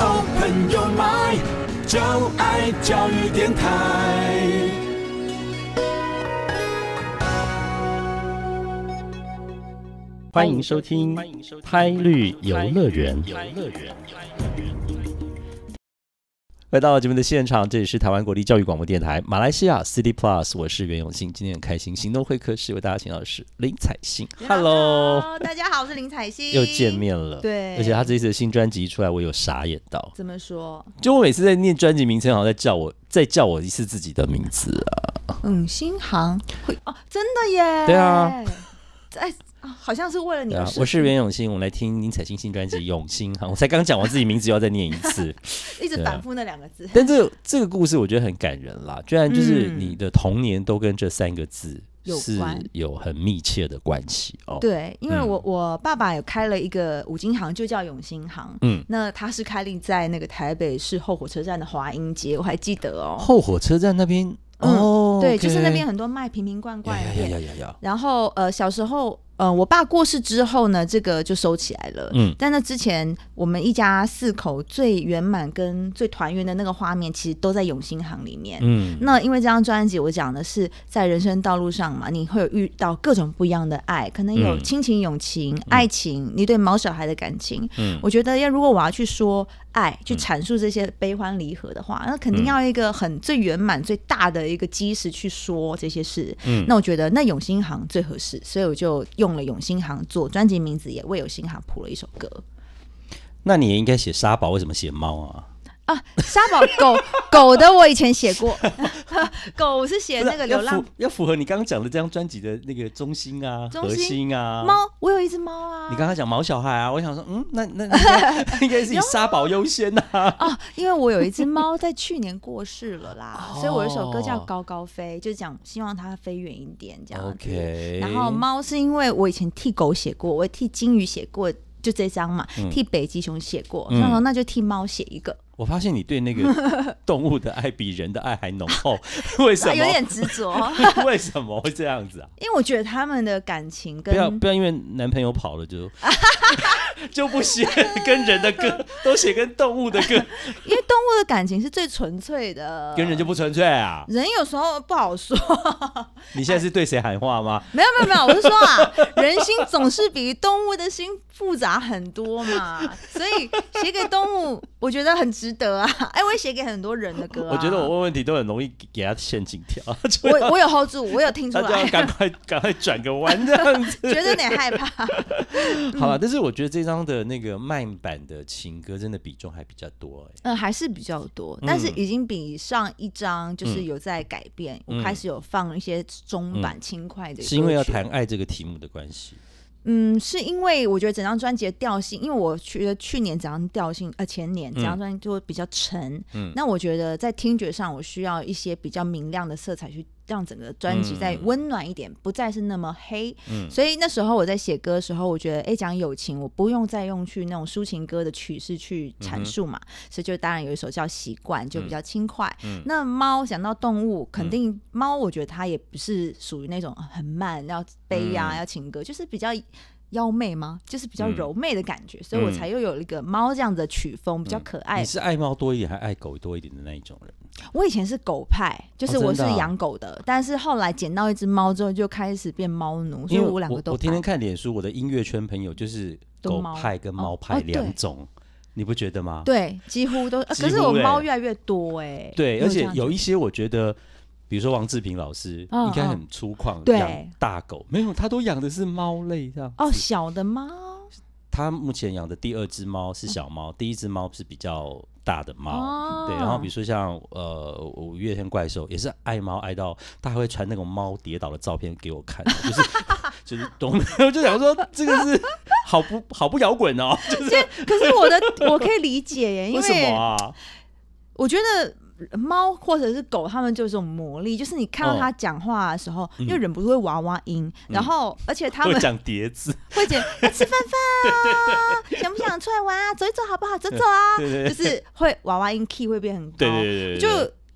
Open your mind，就爱教育电台。欢迎收听《胎绿游乐园》。来到节目的现场，这里是台湾国立教育广播电台，马来西亚 City Plus，我是袁永信，今天很开心。行动会客室为大家请到的是林采欣，Hello，大家好，我是林采欣，又见面了。对，而且她这次的新专辑出来，我有傻眼到。怎么说？就我每次在念专辑名称，好像在叫我，在叫我一次自己的名字啊。嗯，新航会哦，真的耶。对啊，哎。好像是为了你，我是袁永新，我来听林采欣新专辑《永兴行》。我才刚讲完自己名字，又要再念一次，一直反复那两个字。但这这个故事我觉得很感人啦，居然就是你的童年都跟这三个字有有很密切的关系哦。对，因为我我爸爸有开了一个五金行，就叫永兴行。嗯，那他是开立在那个台北市后火车站的华英街，我还记得哦。后火车站那边哦，对，就是那边很多卖瓶瓶罐罐。的。然后呃，小时候。呃，我爸过世之后呢，这个就收起来了。嗯，但那之前我们一家四口最圆满、跟最团圆的那个画面，其实都在永兴行里面。嗯，那因为这张专辑，我讲的是在人生道路上嘛，你会遇到各种不一样的爱，可能有亲情、友情、爱情，你对毛小孩的感情。嗯，我觉得要如果我要去说爱，去阐述这些悲欢离合的话，那肯定要一个很最圆满、最大的一个基石去说这些事。嗯，那我觉得那永兴行最合适，所以我就用。用了永兴行做专辑名字，也为永兴行谱了一首歌。那你也应该写沙宝，为什么写猫啊？啊，沙宝狗 狗的我以前写过，狗是写那个流浪。要符合你刚刚讲的这张专辑的那个中心啊，中心啊。猫，我有一只猫啊。你刚刚讲毛小孩啊，我想说，嗯，那那 应该是以沙宝优先呐。哦，因为我有一只猫在去年过世了啦，所以我有一首歌叫《高高飞》，就讲希望它飞远一点这样 OK。然后猫是因为我以前替狗写过，我替金鱼写过。就这张嘛，替北极熊写过，那就替猫写一个。我发现你对那个 动物的爱比人的爱还浓厚，为什么有点执着？为什么会这样子啊？因为我觉得他们的感情跟不要不要，因为男朋友跑了就。就不写跟人的歌，都写跟动物的歌，因为动物的感情是最纯粹的，跟人就不纯粹啊。人有时候不好说。你现在是对谁喊话吗？没有没有没有，我是说啊，人心总是比动物的心复杂很多嘛，所以写给动物。我觉得很值得啊！哎，我写给很多人的歌。我觉得我问问题都很容易给他陷阱跳。我我有 hold 住，我有听出来。赶快 赶快转个弯，这样觉得有点害怕。好了，但是我觉得这张的那个慢版的情歌真的比重还比较多。嗯，还是比较多，但是已经比上一张就是有在改变，开始有放一些中版轻快的，是因为要谈爱这个题目的关系。嗯，是因为我觉得整张专辑的调性，因为我觉得去年整张调性，呃，前年整张专辑就比较沉。嗯，那我觉得在听觉上，我需要一些比较明亮的色彩去。让整个专辑再温暖一点，不再是那么黑。嗯，所以那时候我在写歌的时候，我觉得，哎，讲友情，我不用再用去那种抒情歌的曲式去阐述嘛。所以就当然有一首叫《习惯》，就比较轻快。那猫想到动物，肯定猫，我觉得它也不是属于那种很慢要悲呀要情歌，就是比较妖媚吗？就是比较柔媚的感觉，所以我才又有一个猫这样的曲风，比较可爱。你是爱猫多一点，还爱狗多一点的那一种人？我以前是狗派，就是我是养狗的，但是后来捡到一只猫之后，就开始变猫奴。所以我两个都，我天天看脸书，我的音乐圈朋友就是狗派跟猫派两种，你不觉得吗？对，几乎都。可是我猫越来越多哎。对，而且有一些我觉得，比如说王志平老师，应该很粗犷，养大狗没有，他都养的是猫类，这样哦，小的猫。他目前养的第二只猫是小猫，第一只猫是比较大的猫，对。然后比如说像呃五月天怪兽也是爱猫爱到他还会传那种猫跌倒的照片给我看，就是就是懂，我就想说这个是好不好不摇滚哦，就是。可是我的我可以理解耶，因为啊？我觉得。猫或者是狗，它们就有种魔力，就是你看到它讲话的时候，又忍不住会娃娃音，然后而且它们会讲碟子，会讲 吃饭饭，想不想出来玩啊？走一走好不好？走走啊，就是会娃娃音，key 会变很高，就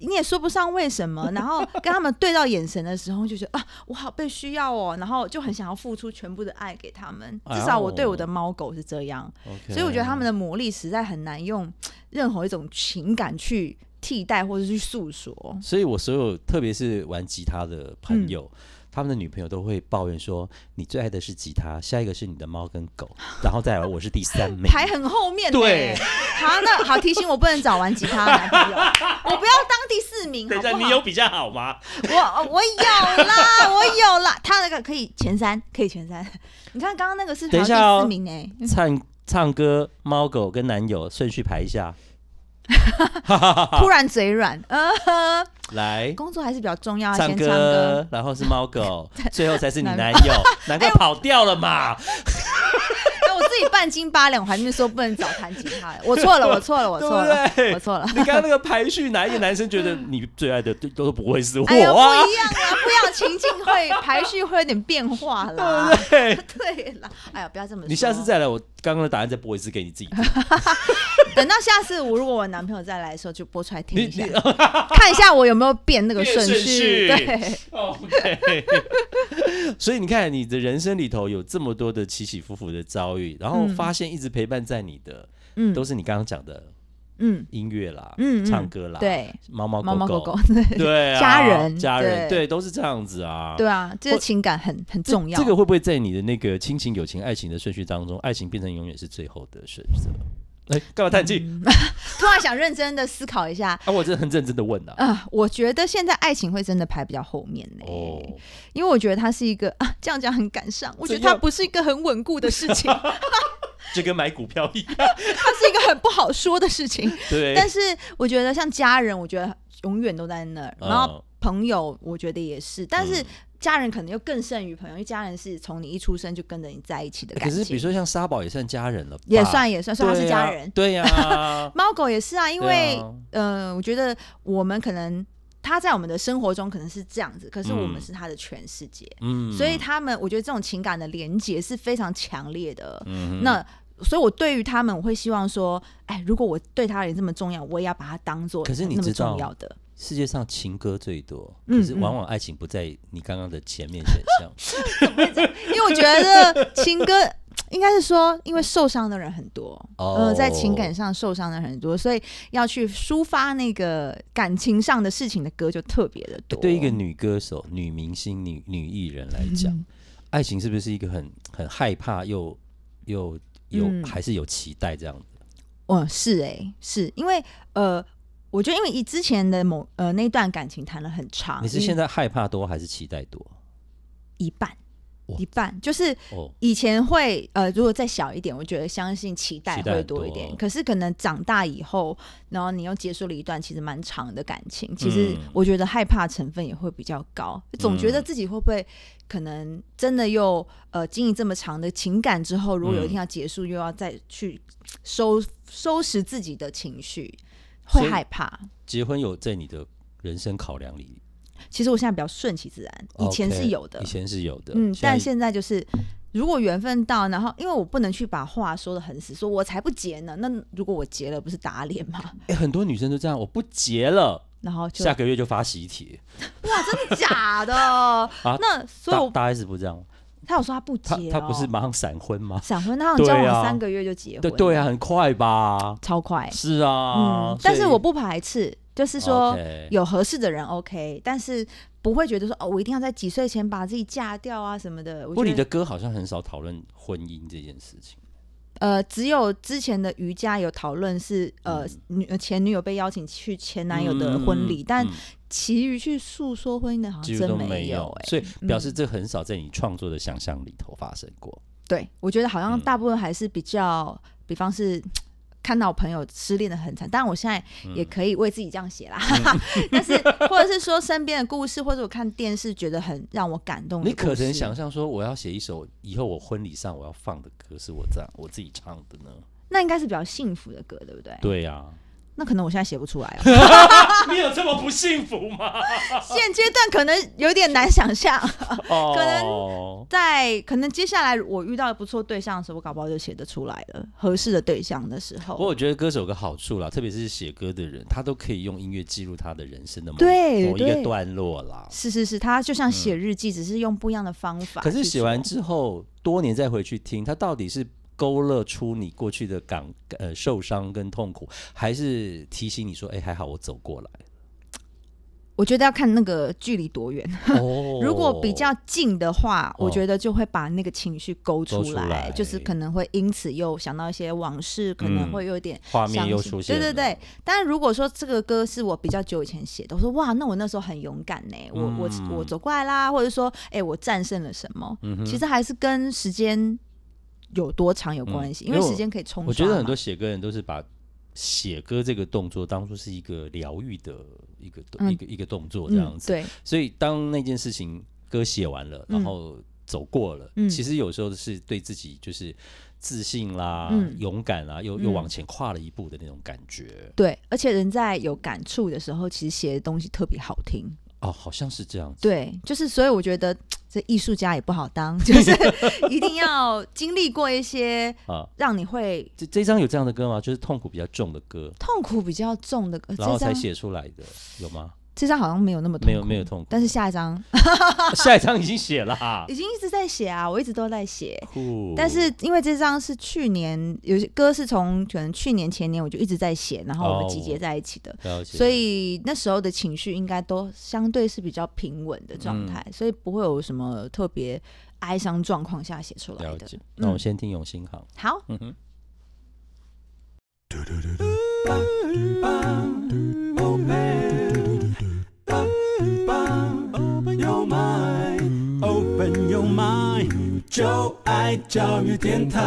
你也说不上为什么。然后跟他们对到眼神的时候，就觉得啊，我好被需要哦，然后就很想要付出全部的爱给他们。至少我对我的猫狗是这样，所以我觉得他们的魔力实在很难用任何一种情感去。替代或者去诉说，所以我所有特别是玩吉他的朋友，他们的女朋友都会抱怨说：“你最爱的是吉他，下一个是你的猫跟狗，然后再来我是第三，名，排很后面。”对，好，那好提醒我不能找玩吉他的男朋友，我不要当第四名。等一下，你有比较好吗？我我有啦，我有啦，他那个可以前三，可以前三。你看刚刚那个是第四名哎，唱唱歌、猫狗跟男友顺序排一下。突然嘴软，呃，来工作还是比较重要。唱歌，然后是猫狗，最后才是你男友。难道跑掉了嘛。那我自己半斤八两，还是说不能早弹吉他？我错了，我错了，我错了，我错了。你刚那个排序，哪一个男生觉得你最爱的都都不会是我？不一样啊，不一样，情境会排序会有点变化了，对不对？对了，哎呀，不要这么说。你下次再来，我刚刚的答案再播一次给你自己。等到下次我如果我男朋友再来的时候，就播出来听一下，看一下我有没有变那个顺序。对，所以你看，你的人生里头有这么多的起起伏伏的遭遇，然后发现一直陪伴在你的，嗯，都是你刚刚讲的，嗯，音乐啦，嗯，唱歌啦，对，猫猫狗狗，对，家人，家人，对，都是这样子啊，对啊，这个情感很很重要。这个会不会在你的那个亲情、友情、爱情的顺序当中，爱情变成永远是最后的选择？哎，干嘛叹气？突然想认真的思考一下。啊，我真的很认真的问啊。啊，我觉得现在爱情会真的排比较后面呢。哦。因为我觉得它是一个啊，这样讲很感伤。我觉得它不是一个很稳固的事情。就跟买股票一样。它是一个很不好说的事情。对。但是我觉得像家人，我觉得永远都在那。然后朋友，我觉得也是。但是。家人可能又更胜于朋友，因为家人是从你一出生就跟着你在一起的感情。可是，比如说像沙宝也算家人了，也算也算算是家人。对呀，猫狗也是啊，因为呃，我觉得我们可能它在我们的生活中可能是这样子，可是我们是它的全世界。嗯，所以他们，我觉得这种情感的连结是非常强烈的。嗯，那所以，我对于他们，我会希望说，哎，如果我对他人这么重要，我也要把它当做，可是你么重要的。世界上情歌最多，可是往往爱情不在你刚刚的前面选项。因为我觉得情歌 应该是说，因为受伤的人很多，嗯，在情感上受伤的很多，所以要去抒发那个感情上的事情的歌就特别的多。对一个女歌手、女明星、女女艺人来讲，爱情是不是一个很很害怕又又又还是有期待这样子？哦，是哎，是因为呃。我觉得，因为以之前的某呃那段感情谈了很长，你是现在害怕多还是期待多？一半，一半，就是以前会呃，如果再小一点，我觉得相信期待会多一点。可是可能长大以后，然后你又结束了一段其实蛮长的感情，其实我觉得害怕成分也会比较高，总觉得自己会不会可能真的又呃经营这么长的情感之后，如果有一天要结束，又要再去收收拾自己的情绪。会害怕结婚有在你的人生考量里。其实我现在比较顺其自然，以前是有的，以前是有的，嗯，但现在就是如果缘分到，然后因为我不能去把话说的很死，说我才不结呢。那如果我结了，不是打脸吗？哎，很多女生都这样，我不结了，然后下个月就发喜帖。哇，真的假的？啊，那所以大 S 开不这样。他有说他不结，他不是马上闪婚吗？闪婚，他好像交往三个月就结婚，对对啊，很快吧？超快，是啊，嗯。但是我不排斥，就是说有合适的人，OK，但是不会觉得说哦，我一定要在几岁前把自己嫁掉啊什么的。不过你的歌好像很少讨论婚姻这件事情。呃，只有之前的瑜伽有讨论是呃女前女友被邀请去前男友的婚礼，但其余去诉说婚姻的好像真没有，所以表示这很少在你创作的想象里头发生过。对，我觉得好像大部分还是比较，比方是。看到朋友失恋的很惨，当然我现在也可以为自己这样写啦。但是，或者是说身边的故事，或者我看电视觉得很让我感动。你可能想象说，我要写一首以后我婚礼上我要放的歌，是我这样我自己唱的呢？那应该是比较幸福的歌，对不对？对呀。那可能我现在写不出来啊！你有这么不幸福吗？现阶段可能有点难想象，可能在可能接下来我遇到不错对象的时候，我搞不好就写得出来了。合适的对象的时候，不过我觉得歌手有个好处啦，特别是写歌的人，他都可以用音乐记录他的人生的某一个段落啦。是是是，他就像写日记，只是用不一样的方法。可是写完之后，多年再回去听，他到底是。勾勒出你过去的感呃受伤跟痛苦，还是提醒你说，哎，还好我走过来。我觉得要看那个距离多远。哦。如果比较近的话，我觉得就会把那个情绪勾出来，就是可能会因此又想到一些往事，可能会有点画面又出现。对对对。但如果说这个歌是我比较久以前写的，我说哇，那我那时候很勇敢呢。我我我走过来啦，或者说，哎，我战胜了什么？嗯其实还是跟时间。有多长有关系？因为时间可以冲我觉得很多写歌人都是把写歌这个动作当做是一个疗愈的一个一个一个动作这样子。对，所以当那件事情歌写完了，然后走过了，其实有时候是对自己就是自信啦，嗯，勇敢啦，又又往前跨了一步的那种感觉。对，而且人在有感触的时候，其实写的东西特别好听。哦，好像是这样。对，就是所以我觉得这艺术家也不好当，就是一定要经历过一些啊，让你会这这张有这样的歌吗？就是痛苦比较重的歌，痛苦比较重的，歌，然后才写出来的，有吗？这张好像没有那么没有没有痛苦，但是下一张 下一张已经写了，已经一直在写啊，我一直都在写。但是因为这张是去年有些歌是从可能去年前年我就一直在写，然后我们集结在一起的，所以那时候的情绪应该都相对是比较平稳的状态，所以不会有什么特别哀伤状况下写出来的。那我先听《永兴好，好，嗯哼。就爱教育电台。